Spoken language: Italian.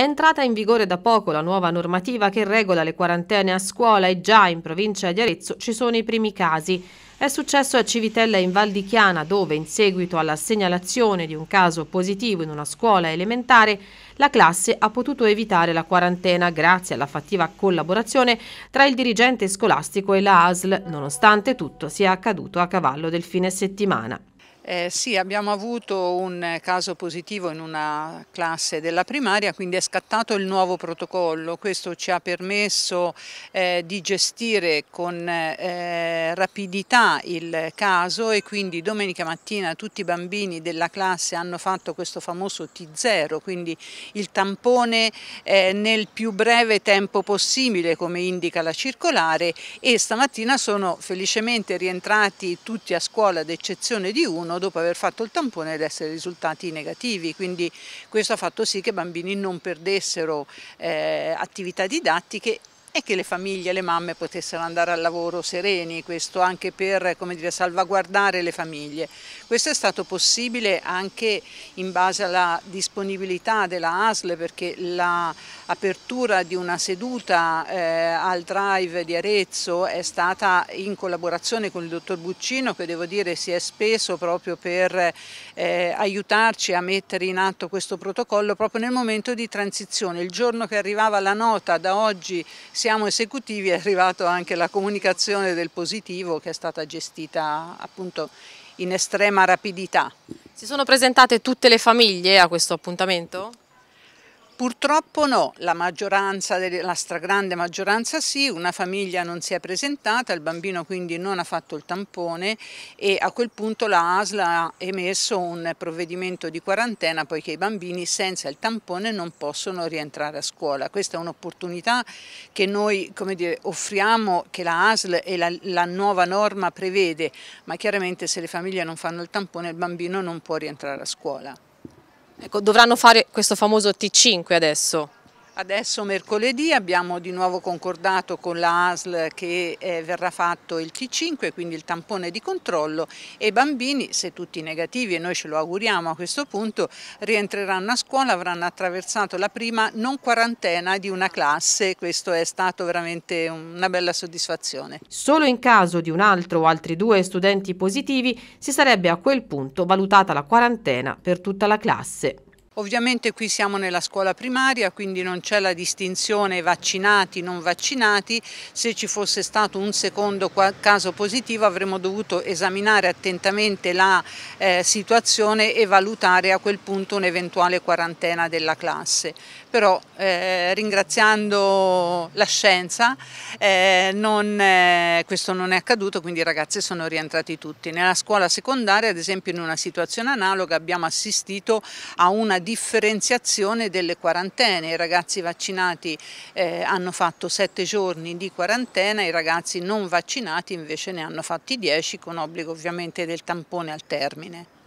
È entrata in vigore da poco la nuova normativa che regola le quarantene a scuola e già in provincia di Arezzo ci sono i primi casi. È successo a Civitella in Val di Chiana dove, in seguito alla segnalazione di un caso positivo in una scuola elementare, la classe ha potuto evitare la quarantena grazie alla fattiva collaborazione tra il dirigente scolastico e la ASL, nonostante tutto sia accaduto a cavallo del fine settimana. Eh, sì, abbiamo avuto un caso positivo in una classe della primaria, quindi è scattato il nuovo protocollo. Questo ci ha permesso eh, di gestire con eh, rapidità il caso e quindi domenica mattina tutti i bambini della classe hanno fatto questo famoso T0, quindi il tampone eh, nel più breve tempo possibile, come indica la circolare, e stamattina sono felicemente rientrati tutti a scuola ad eccezione di uno dopo aver fatto il tampone ed essere risultati negativi, quindi questo ha fatto sì che i bambini non perdessero eh, attività didattiche e che le famiglie, e le mamme potessero andare al lavoro sereni, questo anche per dire, salvaguardare le famiglie. Questo è stato possibile anche in base alla disponibilità della ASL perché l'apertura di una seduta eh, al drive di Arezzo è stata in collaborazione con il dottor Buccino che devo dire si è speso proprio per eh, aiutarci a mettere in atto questo protocollo proprio nel momento di transizione. Il giorno che arrivava la nota da oggi siamo esecutivi è arrivata anche la comunicazione del positivo che è stata gestita appunto in estrema rapidità. Si sono presentate tutte le famiglie a questo appuntamento? Purtroppo no, la maggioranza, la stragrande maggioranza sì, una famiglia non si è presentata, il bambino quindi non ha fatto il tampone e a quel punto la ASL ha emesso un provvedimento di quarantena poiché i bambini senza il tampone non possono rientrare a scuola. Questa è un'opportunità che noi dire, offriamo, che la ASL e la, la nuova norma prevede, ma chiaramente se le famiglie non fanno il tampone il bambino non può rientrare a scuola. Ecco, dovranno fare questo famoso T5 adesso. Adesso mercoledì abbiamo di nuovo concordato con la ASL che eh, verrà fatto il T5, quindi il tampone di controllo e i bambini, se tutti negativi e noi ce lo auguriamo a questo punto, rientreranno a scuola, avranno attraversato la prima non quarantena di una classe, questo è stato veramente una bella soddisfazione. Solo in caso di un altro o altri due studenti positivi si sarebbe a quel punto valutata la quarantena per tutta la classe. Ovviamente qui siamo nella scuola primaria, quindi non c'è la distinzione vaccinati, non vaccinati. Se ci fosse stato un secondo caso positivo avremmo dovuto esaminare attentamente la eh, situazione e valutare a quel punto un'eventuale quarantena della classe. Però eh, ringraziando la scienza eh, non, eh, questo non è accaduto, quindi i ragazzi sono rientrati tutti. Nella scuola secondaria, ad esempio in una situazione analoga, abbiamo assistito a una differenziazione delle quarantene, i ragazzi vaccinati eh, hanno fatto sette giorni di quarantena, i ragazzi non vaccinati invece ne hanno fatti dieci con obbligo ovviamente del tampone al termine.